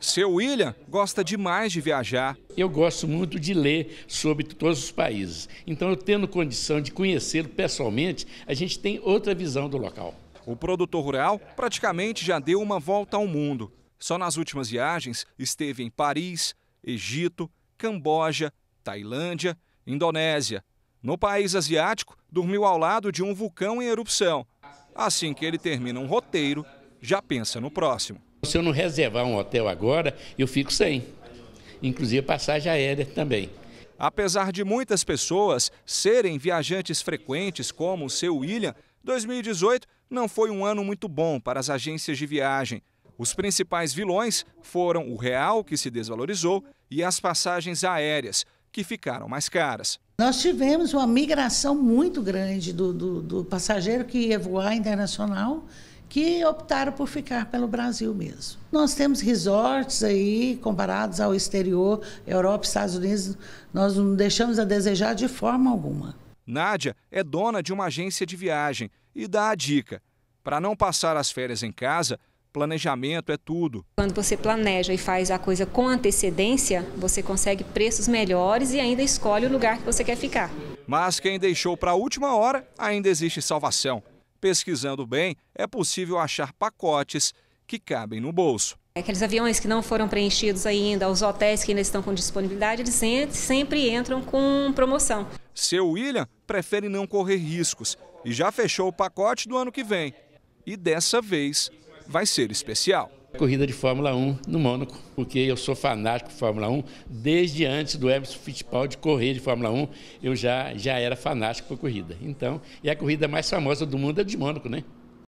Seu William gosta demais de viajar. Eu gosto muito de ler sobre todos os países. Então, eu tendo condição de conhecê-lo pessoalmente, a gente tem outra visão do local. O produtor rural praticamente já deu uma volta ao mundo. Só nas últimas viagens esteve em Paris, Egito, Camboja, Tailândia, Indonésia. No país asiático, dormiu ao lado de um vulcão em erupção. Assim que ele termina um roteiro, já pensa no próximo se eu não reservar um hotel agora, eu fico sem. Inclusive passagem aérea também. Apesar de muitas pessoas serem viajantes frequentes, como o seu William, 2018 não foi um ano muito bom para as agências de viagem. Os principais vilões foram o real, que se desvalorizou, e as passagens aéreas, que ficaram mais caras. Nós tivemos uma migração muito grande do, do, do passageiro que ia voar internacional que optaram por ficar pelo Brasil mesmo. Nós temos resorts aí comparados ao exterior, Europa, Estados Unidos, nós não deixamos a desejar de forma alguma. Nádia é dona de uma agência de viagem e dá a dica: para não passar as férias em casa, planejamento é tudo. Quando você planeja e faz a coisa com antecedência, você consegue preços melhores e ainda escolhe o lugar que você quer ficar. Mas quem deixou para a última hora ainda existe salvação. Pesquisando bem, é possível achar pacotes que cabem no bolso. É, aqueles aviões que não foram preenchidos ainda, os hotéis que ainda estão com disponibilidade, eles sempre entram com promoção. Seu William prefere não correr riscos e já fechou o pacote do ano que vem. E dessa vez vai ser especial corrida de Fórmula 1 no Mônaco, porque eu sou fanático de Fórmula 1. Desde antes do Emerson Fittipaldi correr de Fórmula 1, eu já, já era fanático por corrida. Então, e a corrida mais famosa do mundo é de Mônaco, né?